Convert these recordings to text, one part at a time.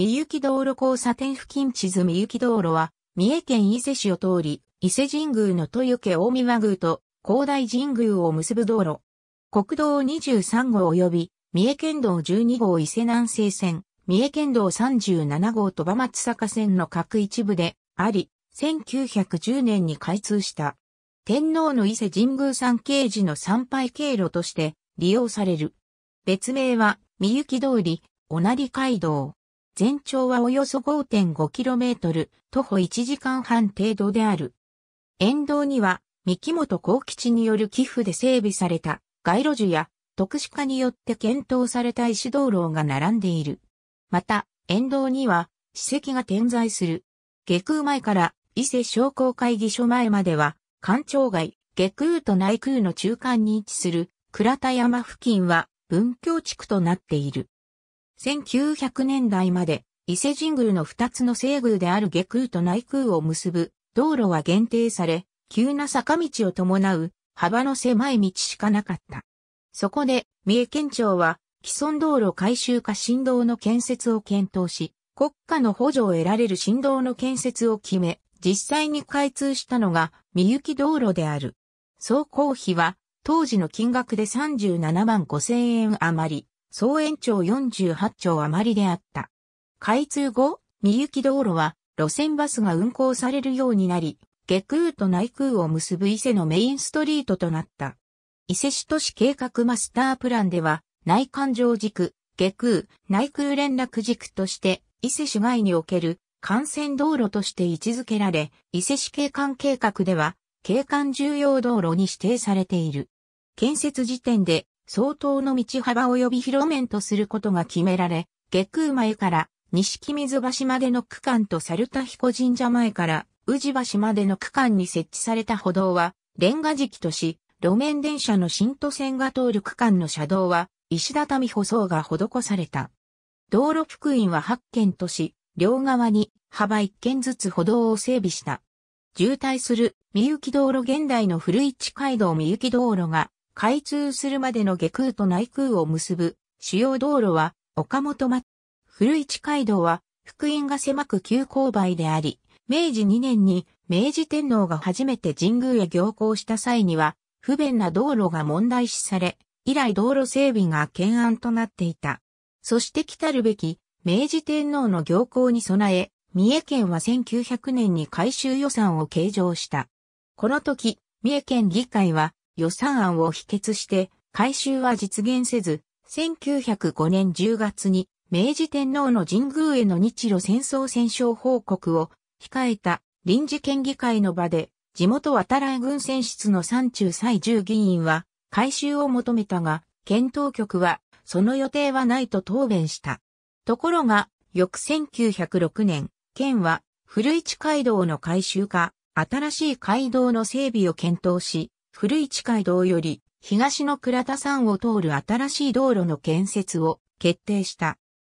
三雪道路交差点付近地図三雪道路は、三重県伊勢市を通り、伊勢神宮の豊家大宮宮と広大神宮を結ぶ道路。国道23号及び、三重県道12号伊勢南西線、三重県道37号と羽松坂線の各一部であり、1910年に開通した。天皇の伊勢神宮参詣時の参拝経路として利用される。別名は、三雪通り、おなり街道。全長はおよそ 5.5km、徒歩1時間半程度である。沿道には、三木本幸吉による寄付で整備された街路樹や特殊化によって検討された石灯籠が並んでいる。また、沿道には史跡が点在する。下空前から伊勢商工会議所前までは、官庁街、下空と内空の中間に位置する倉田山付近は文教地区となっている。1900年代まで伊勢神宮の二つの西宮である下空と内空を結ぶ道路は限定され、急な坂道を伴う幅の狭い道しかなかった。そこで、三重県庁は既存道路改修化振動の建設を検討し、国家の補助を得られる振動の建設を決め、実際に開通したのが三行道路である。総工費は当時の金額で37万5千円余り、総延長48丁余りであった。開通後、三行道路は路線バスが運行されるようになり、下空と内空を結ぶ伊勢のメインストリートとなった。伊勢市都市計画マスタープランでは、内環状軸、下空、内空連絡軸として、伊勢市外における幹線道路として位置づけられ、伊勢市景観計画では、景観重要道路に指定されている。建設時点で相当の道幅及び広面とすることが決められ、下空前から西清水橋までの区間と猿田彦神社前から宇治橋までの区間に設置された歩道は、レンガ敷とし、路面電車の新都線が通る区間の車道は、石畳舗装が施された。道路福音は8件とし、両側に幅1件ずつ歩道を整備した。渋滞する三雪道路現代の古市街道三雪道路が開通するまでの下空と内空を結ぶ主要道路は岡本町。古市街道は福音が狭く急勾配であり、明治2年に明治天皇が初めて神宮へ行行した際には不便な道路が問題視され、以来道路整備が懸案となっていた。そして来たるべき明治天皇の行行に備え、三重県は1900年に改修予算を計上した。この時、三重県議会は予算案を否決して、改修は実現せず、1905年10月に明治天皇の神宮への日露戦争戦勝報告を控えた臨時県議会の場で、地元渡来軍選出の山中最重議員は改修を求めたが、県当局はその予定はないと答弁した。ところが、翌1906年、県は古市街道の改修か、新しい街道の整備を検討し、古市街道より東の倉田山を通る新しい道路の建設を決定した。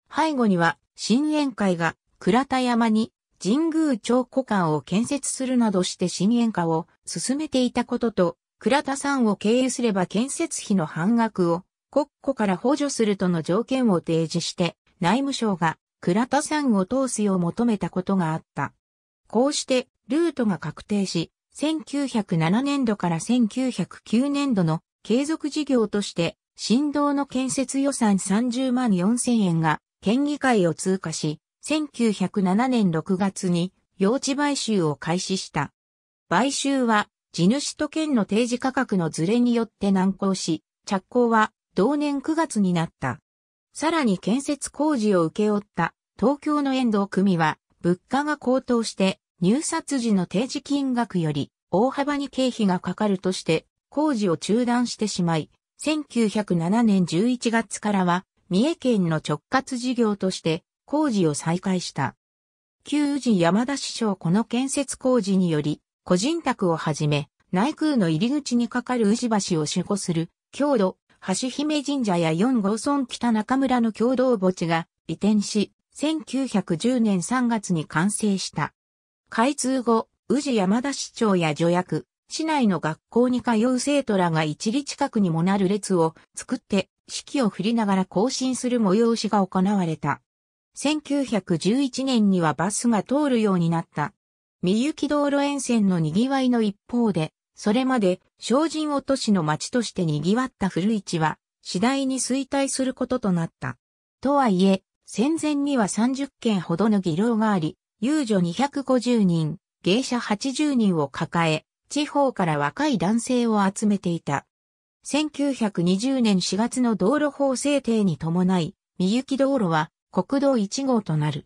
背後には新園会が倉田山に神宮町古館を建設するなどして新園化を進めていたことと、倉田山を経由すれば建設費の半額を国庫から補助するとの条件を提示して内務省が倉田山を通すよう求めたことがあった。こうしてルートが確定し、1907年度から1909年度の継続事業として、振動の建設予算30万4000円が県議会を通過し、1907年6月に用地買収を開始した。買収は地主と県の提示価格のズレによって難航し、着工は同年9月になった。さらに建設工事を受け負った東京の遠藤組は物価が高騰して入札時の提示金額より大幅に経費がかかるとして工事を中断してしまい、1907年11月からは三重県の直轄事業として工事を再開した。旧宇治山田市長この建設工事により、個人宅をはじめ、内宮の入り口にかかる宇治橋を守護する、郷土、橋姫神社や四五村北中村の共同墓地が移転し、1910年3月に完成した。開通後、宇治山田市長や助役、市内の学校に通う生徒らが一里近くにもなる列を作って、四季を振りながら行進する催しが行われた。1911年にはバスが通るようになった。三幸道路沿線の賑わいの一方で、それまで精進落としの町として賑わった古市は、次第に衰退することとなった。とはいえ、戦前には30軒ほどの議論があり、遊女250人、芸者80人を抱え、地方から若い男性を集めていた。1920年4月の道路法制定に伴い、三雪道路は国道1号となる。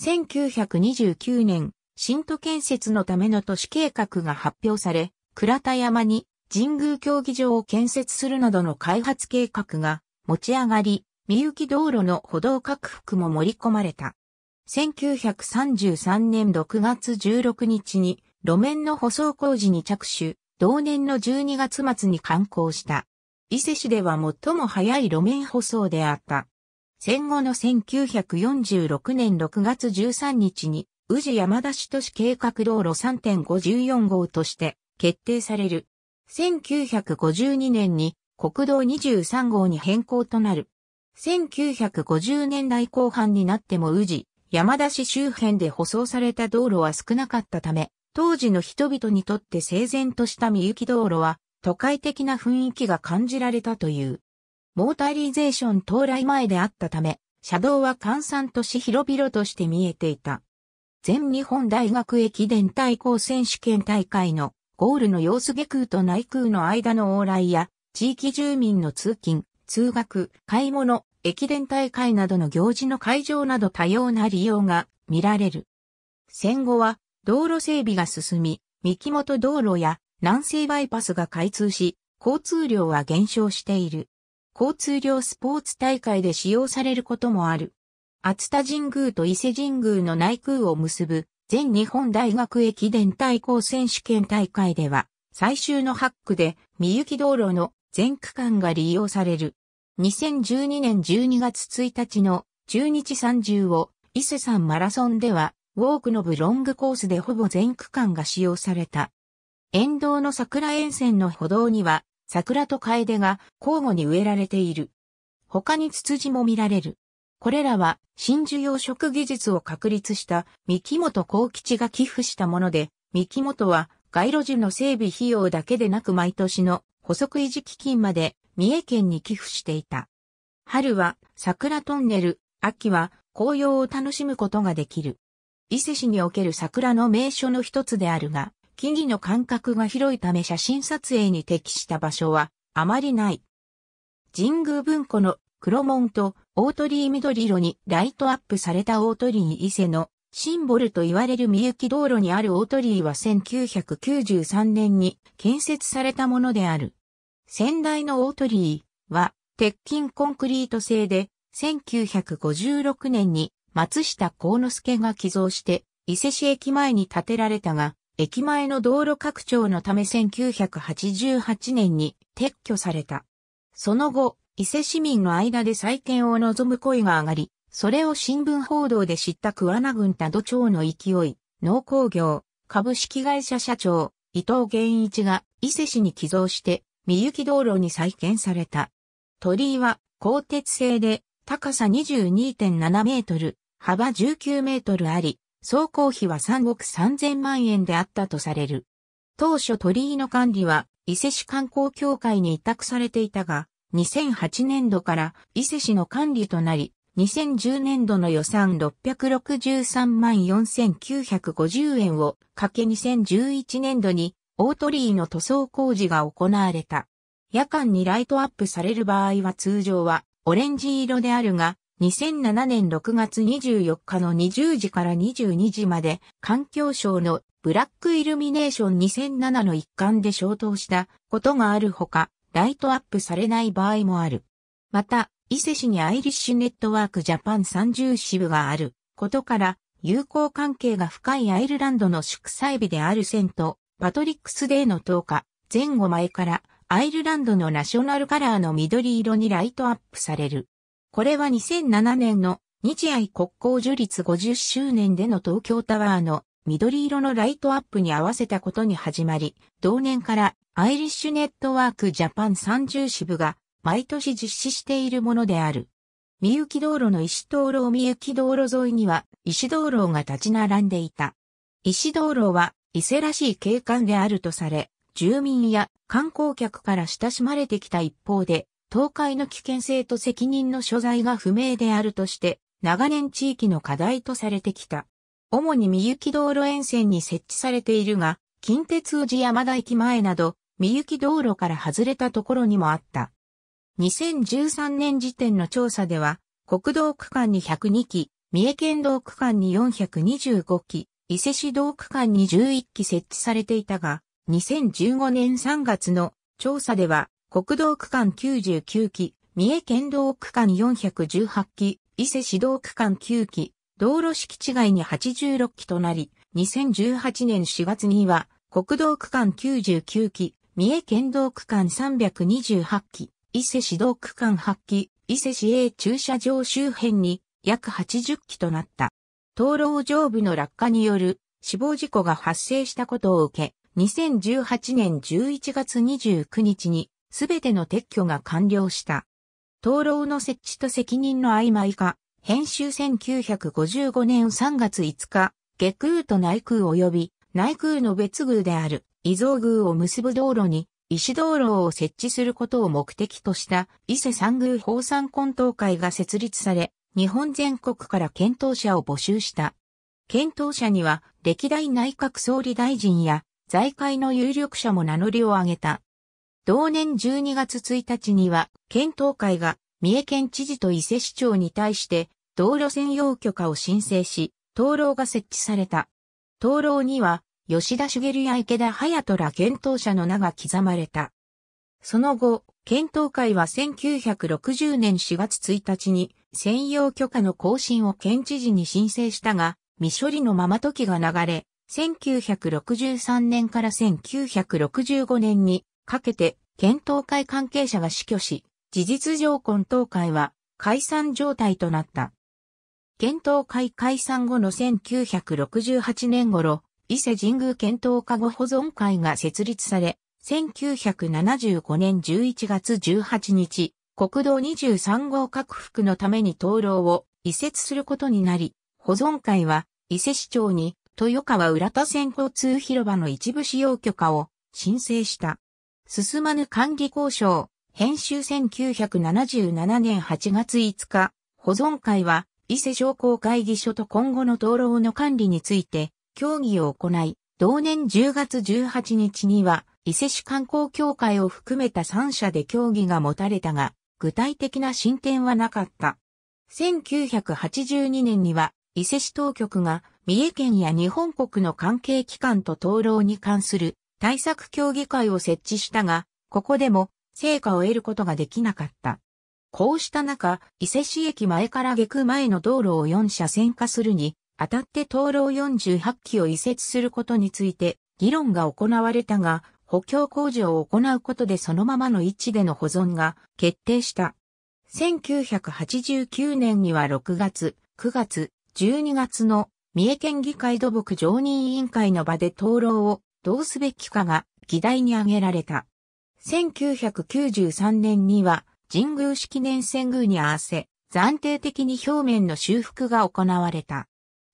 1929年、新都建設のための都市計画が発表され、倉田山に神宮競技場を建設するなどの開発計画が持ち上がり、三雪道路の歩道拡幅も盛り込まれた。1933年6月16日に路面の舗装工事に着手、同年の12月末に完工した。伊勢市では最も早い路面舗装であった。戦後の1946年6月13日に、宇治山田市都市計画道路3.514号として決定される。1952年に国道23号に変更となる。1950年代後半になっても宇治、山田市周辺で舗装された道路は少なかったため、当時の人々にとって整然としたみゆき道路は、都会的な雰囲気が感じられたという。モータリゼーション到来前であったため、車道は閑散とし広々として見えていた。全日本大学駅伝対抗選手権大会のゴールの様子下空と内空の間の往来や、地域住民の通勤、通学、買い物、駅伝大会などの行事の会場など多様な利用が見られる。戦後は道路整備が進み、三木本道路や南西バイパスが開通し、交通量は減少している。交通量スポーツ大会で使用されることもある。熱田神宮と伊勢神宮の内宮を結ぶ全日本大学駅伝対抗選手権大会では、最終の8区で、三行道路の全区間が利用される。2012年12月1日の中日30を伊勢山マラソンではウォークのブロングコースでほぼ全区間が使用された。沿道の桜沿線の歩道には桜とカエデが交互に植えられている。他にツツジも見られる。これらは真珠養殖技術を確立した三木本幸吉が寄付したもので、三木本は街路樹の整備費用だけでなく毎年の補足維持基金まで三重県に寄付していた。春は桜トンネル、秋は紅葉を楽しむことができる。伊勢市における桜の名所の一つであるが、木々の間隔が広いため写真撮影に適した場所はあまりない。神宮文庫の黒門と大鳥居緑色にライトアップされた大鳥居伊勢のシンボルと言われる三雪道路にある大鳥居は1993年に建設されたものである。先代のオートリーは、鉄筋コンクリート製で、1956年に松下幸之助が寄贈して、伊勢市駅前に建てられたが、駅前の道路拡張のため1988年に撤去された。その後、伊勢市民の間で再建を望む声が上がり、それを新聞報道で知った桑名郡田度町の勢い、農工業、株式会社社長、伊藤源一が伊勢市に寄贈してみゆき道路に再建された。鳥居は鋼鉄製で高さ22.7メートル、幅19メートルあり、総工費は3億3000万円であったとされる。当初鳥居の管理は伊勢市観光協会に委託されていたが、2008年度から伊勢市の管理となり、2010年度の予算663万4950円をかけ2011年度に大鳥居の塗装工事が行われた。夜間にライトアップされる場合は通常はオレンジ色であるが、2007年6月24日の20時から22時まで環境省のブラックイルミネーション2007の一環で消灯したことがあるほか、ライトアップされない場合もある。また、伊勢市にアイリッシュネットワークジャパン30支部があることから、友好関係が深いアイルランドの祝祭日であるセントパトリックスデーの10日、前後前からアイルランドのナショナルカラーの緑色にライトアップされる。これは2007年の日愛国交樹立50周年での東京タワーの緑色のライトアップに合わせたことに始まり、同年からアイリッシュネットワークジャパン30支部が毎年実施しているものである。三雪道路の石灯籠三雪道路沿いには石灯籠が立ち並んでいた。石灯籠は伊勢らしい景観であるとされ、住民や観光客から親しまれてきた一方で、倒壊の危険性と責任の所在が不明であるとして、長年地域の課題とされてきた。主に三雪道路沿線に設置されているが、近鉄宇治山田駅前など、三雪道路から外れたところにもあった。2013年時点の調査では、国道区間に102基、三重県道区間に425基、伊勢市道区間に11基設置されていたが、2015年3月の調査では、国道区間99基、三重県道区間418基、伊勢市道区間9基、道路敷地外に86基となり、2018年4月には、国道区間99基、三重県道区間328基、伊勢市道区間8基、伊勢市営駐車場周辺に約80基となった。灯籠上部の落下による死亡事故が発生したことを受け、2018年11月29日に全ての撤去が完了した。灯籠の設置と責任の曖昧化、編集1955年3月5日、下空と内空及び内空の別宮である伊蔵宮を結ぶ道路に石道路を設置することを目的とした伊勢三宮法山混同会が設立され、日本全国から検討者を募集した。検討者には歴代内閣総理大臣や財界の有力者も名乗りを上げた。同年12月1日には検討会が三重県知事と伊勢市長に対して道路専用許可を申請し、灯籠が設置された。灯籠には吉田茂や池田隼人ら検討者の名が刻まれた。その後、検討会は1960年4月1日に専用許可の更新を県知事に申請したが、未処理のまま時が流れ、1963年から1965年にかけて検討会関係者が死去し、事実上混東会は解散状態となった。検討会解散後の1968年頃、伊勢神宮検討加護保存会が設立され、1975年11月18日、国道23号拡幅のために灯籠を移設することになり、保存会は伊勢市長に豊川浦田線交通広場の一部使用許可を申請した。進まぬ管理交渉、編集1977年8月5日、保存会は伊勢商工会議所と今後の灯籠の管理について協議を行い、同年10月18日には伊勢市観光協会を含めた3社で協議が持たれたが、具体的な進展はなかった。1982年には伊勢市当局が三重県や日本国の関係機関と灯籠に関する対策協議会を設置したが、ここでも成果を得ることができなかった。こうした中、伊勢市駅前から下区前の道路を4車線化するに、あたって灯籠48基を移設することについて議論が行われたが、補強工事を行うことでそのままの位置での保存が決定した。1989年には6月、9月、12月の三重県議会土木常任委員会の場で灯籠をどうすべきかが議題に挙げられた。1993年には神宮式年遷宮に合わせ暫定的に表面の修復が行われた。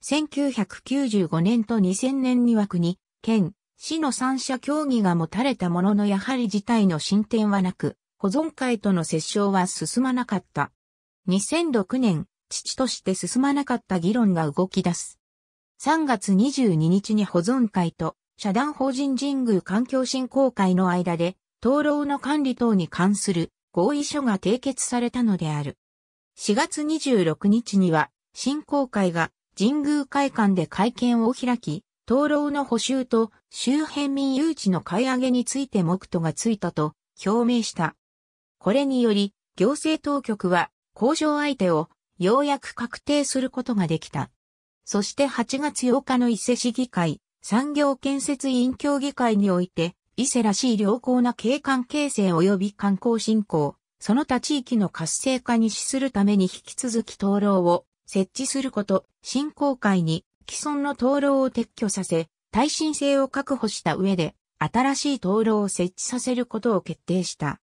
1995年と2000年には国、県、市の三者協議が持たれたもののやはり事態の進展はなく、保存会との折衝は進まなかった。2006年、父として進まなかった議論が動き出す。3月22日に保存会と社団法人神宮環境振興会の間で、灯籠の管理等に関する合意書が締結されたのである。4月26日には、振興会が神宮会館で会見を開き、灯籠の補修と周辺民有地の買い上げについて目途がついたと表明した。これにより、行政当局は交渉相手をようやく確定することができた。そして8月8日の伊勢市議会産業建設委員協議会において、伊勢らしい良好な景観形成及び観光振興、その他地域の活性化に資するために引き続き灯籠を設置すること、振興会に既存の灯籠を撤去させ、耐震性を確保した上で、新しい灯籠を設置させることを決定した。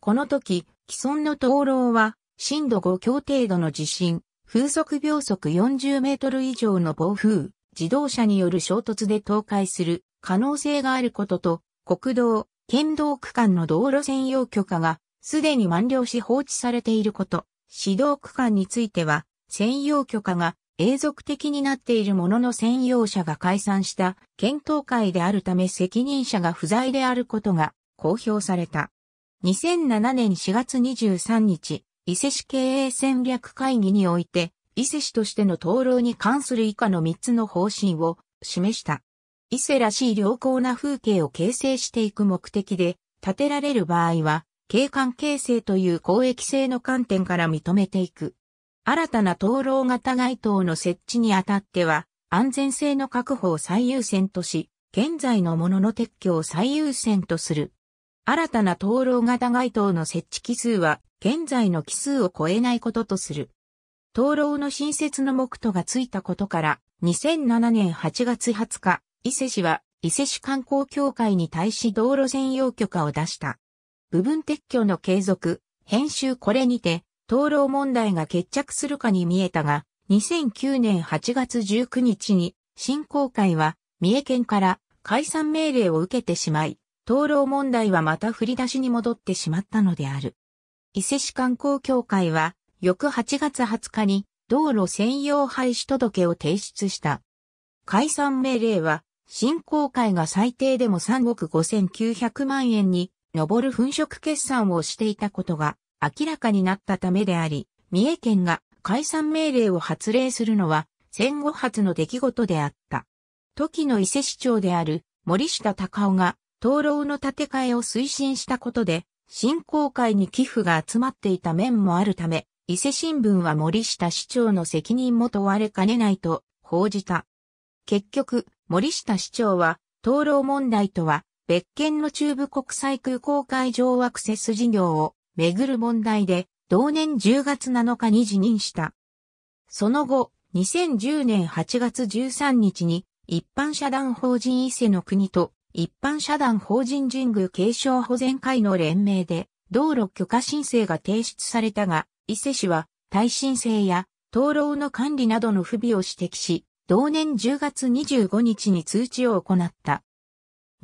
この時、既存の灯籠は、震度5強程度の地震、風速秒速40メートル以上の暴風、自動車による衝突で倒壊する可能性があることと、国道、県道区間の道路専用許可が、すでに満了し放置されていること、指導区間については、専用許可が永続的になっているものの専用者が解散した検討会であるため責任者が不在であることが公表された。2007年4月23日、伊勢市経営戦略会議において、伊勢市としての灯籠に関する以下の3つの方針を示した。伊勢らしい良好な風景を形成していく目的で、建てられる場合は、景観形成という公益性の観点から認めていく。新たな灯籠型街灯の設置にあたっては、安全性の確保を最優先とし、現在のものの撤去を最優先とする。新たな灯籠型街灯の設置機数は、現在の機数を超えないこととする。灯籠の新設の目途がついたことから、2007年8月20日、伊勢市は、伊勢市観光協会に対し道路専用許可を出した。部分撤去の継続、編集これにて、灯籠問題が決着するかに見えたが、2009年8月19日に、振興会は、三重県から解散命令を受けてしまい、灯籠問題はまた振り出しに戻ってしまったのである。伊勢市観光協会は、翌8月20日に、道路専用廃止届を提出した。解散命令は、振興会が最低でも3億5900万円に上る粉飾決算をしていたことが明らかになったためであり、三重県が解散命令を発令するのは戦後初の出来事であった。時の伊勢市長である森下隆夫が灯籠の建て替えを推進したことで、振興会に寄付が集まっていた面もあるため、伊勢新聞は森下市長の責任も問われかねないと報じた。結局、森下市長は、灯籠問題とは、別件の中部国際空港会場アクセス事業をめぐる問題で同年10月7日に辞任した。その後、2010年8月13日に一般社団法人伊勢の国と一般社団法人神宮継承保全会の連名で道路許可申請が提出されたが、伊勢市は耐震性や灯籠の管理などの不備を指摘し、同年10月25日に通知を行った。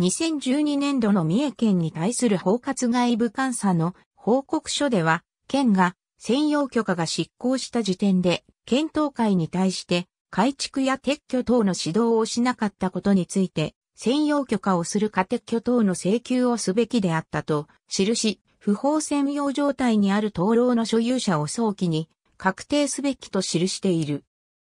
2012年度の三重県に対する包括外部監査の報告書では、県が専用許可が執行した時点で、検討会に対して改築や撤去等の指導をしなかったことについて、専用許可をするか撤去等の請求をすべきであったと、記し、不法専用状態にある灯籠の所有者を早期に確定すべきと記している。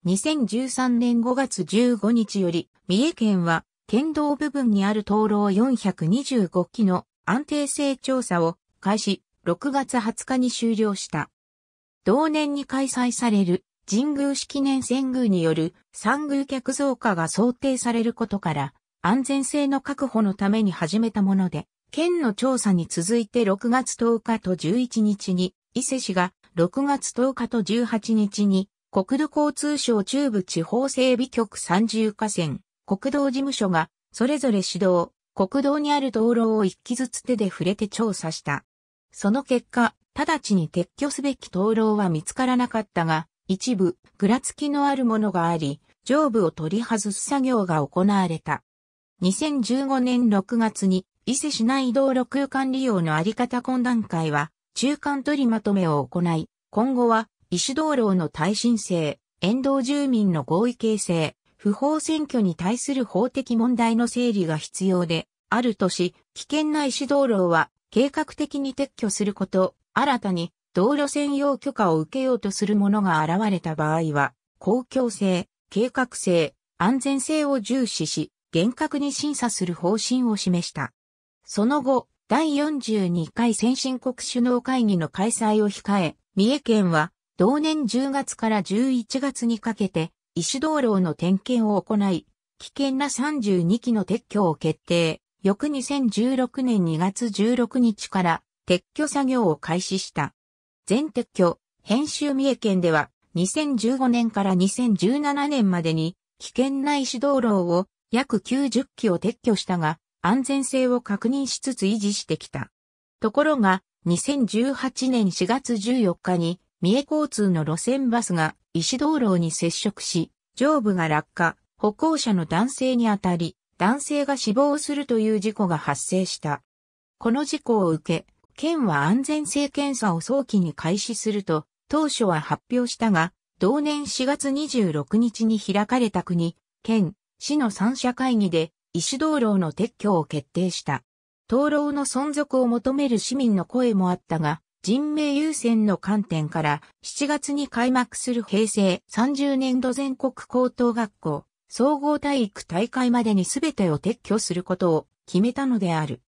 2013年5月15日より、三重県は、県道部分にある灯籠425基の安定性調査を開始、6月20日に終了した。同年に開催される神宮式年遷宮による参宮客増加が想定されることから安全性の確保のために始めたもので、県の調査に続いて6月10日と11日に伊勢市が6月10日と18日に国土交通省中部地方整備局30河川国道事務所がそれぞれ指導、国道にある道路を一機ずつ手で触れて調査した。その結果、直ちに撤去すべき灯籠は見つからなかったが、一部、ぐらつきのあるものがあり、上部を取り外す作業が行われた。2015年6月に、伊勢市内道路空間利用のあり方懇談会は、中間取りまとめを行い、今後は、石道路の耐震性、沿道住民の合意形成、不法選挙に対する法的問題の整理が必要で、あるとし、危険な石道路は計画的に撤去すること、新たに道路専用許可を受けようとする者が現れた場合は、公共性、計画性、安全性を重視し、厳格に審査する方針を示した。その後、第42回先進国首脳会議の開催を控え、三重県は同年10月から11月にかけて、石道路の点検を行い、危険な32基の撤去を決定。翌2016年2月16日から撤去作業を開始した。全撤去、編集三重県では2015年から2017年までに危険な石道路を約90基を撤去したが安全性を確認しつつ維持してきた。ところが2018年4月14日に三重交通の路線バスが石道路に接触し上部が落下、歩行者の男性に当たり男性が死亡するという事故が発生した。この事故を受け、県は安全性検査を早期に開始すると、当初は発表したが、同年4月26日に開かれた国、県、市の三者会議で、石道路の撤去を決定した。灯籠の存続を求める市民の声もあったが、人命優先の観点から7月に開幕する平成30年度全国高等学校総合体育大会までに全てを撤去することを決めたのである。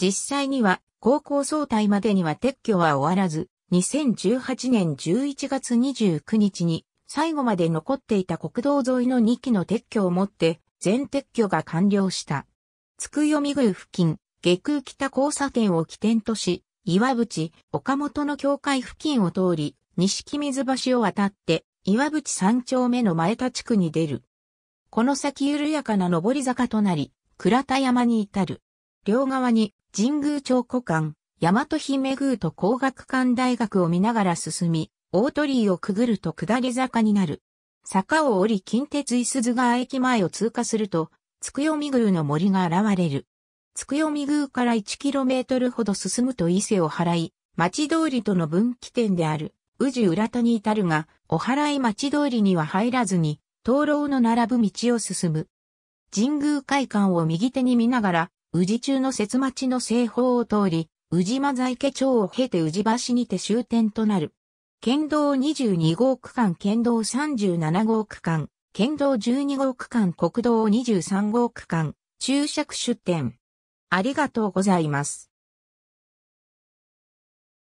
実際には高校総体までには撤去は終わらず、2018年11月29日に最後まで残っていた国道沿いの2機の撤去をもって全撤去が完了した。つくよみ宮付近、下空北交差点を起点とし、岩淵、岡本の境界付近を通り、西木水橋を渡って、岩淵三丁目の前田地区に出る。この先緩やかな上り坂となり、倉田山に至る。両側に神宮町古館、大和姫宮と工学館大学を見ながら進み、大鳥居をくぐると下り坂になる。坂を降り近鉄伊鈴川駅前を通過すると、つくよみ宮の森が現れる。つくよみ宮から 1km ほど進むと伊勢を払い、町通りとの分岐点である、宇治浦田に至るが、お払い町通りには入らずに、灯籠の並ぶ道を進む。神宮会館を右手に見ながら、宇治中の節町の西方を通り、宇治間在家町を経て宇治橋にて終点となる。県道22号区間、県道37号区間、県道12号区間、国道23号区間、注釈出店。ありがとうございます。